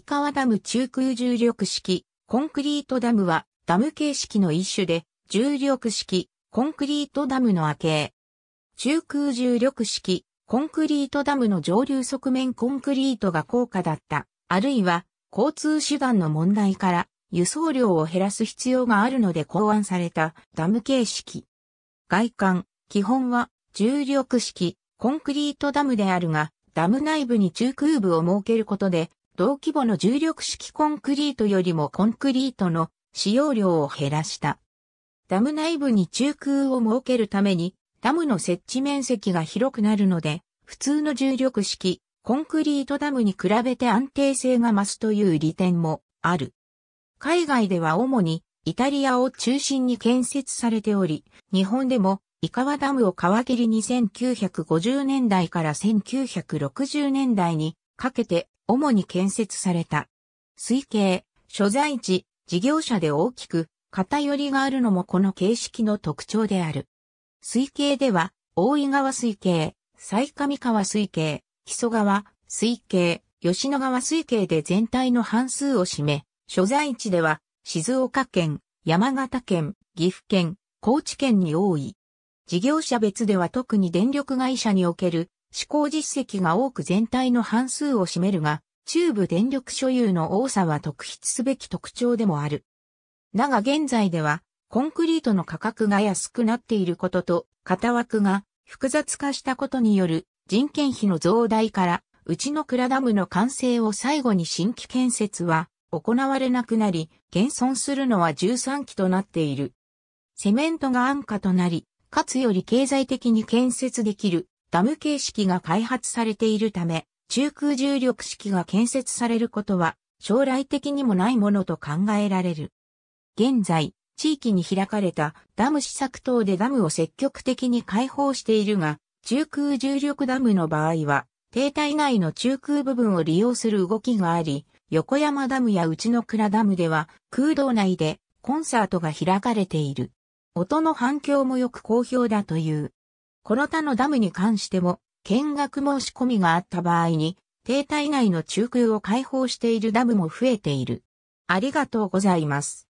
カ川ダム中空重力式、コンクリートダムはダム形式の一種で、重力式、コンクリートダムの明け。中空重力式、コンクリートダムの上流側面コンクリートが高価だった、あるいは交通手段の問題から輸送量を減らす必要があるので考案されたダム形式。外観、基本は重力式、コンクリートダムであるが、ダム内部に中空部を設けることで同規模の重力式コンクリートよりもコンクリートの使用量を減らした。ダム内部に中空を設けるために、ダムの設置面積が広くなるので、普通の重力式コンクリートダムに比べて安定性が増すという利点もある。海外では主にイタリアを中心に建設されており、日本でも伊川ダムを皮切りに1950年代から1960年代にかけて主に建設された。推計、所在地、事業者で大きく偏りがあるのもこの形式の特徴である。推計では、大井川水系、埼上川水系、木曽川、水系、吉野川水系で全体の半数を占め、所在地では、静岡県、山形県、岐阜県、高知県に多い。事業者別では特に電力会社における試行実績が多く全体の半数を占めるが、中部電力所有の多さは特筆すべき特徴でもある。だが現在では、コンクリートの価格が安くなっていることと、型枠が複雑化したことによる人件費の増大から、うちの倉ダムの完成を最後に新規建設は行われなくなり、現存するのは13基となっている。セメントが安価となり、かつより経済的に建設できるダム形式が開発されているため、中空重力式が建設されることは将来的にもないものと考えられる。現在、地域に開かれたダム施策等でダムを積極的に開放しているが、中空重力ダムの場合は、停滞内の中空部分を利用する動きがあり、横山ダムや内の倉ダムでは空洞内でコンサートが開かれている。音の反響もよく好評だという。この他のダムに関しても、見学申し込みがあった場合に、停滞内の中空を開放しているダムも増えている。ありがとうございます。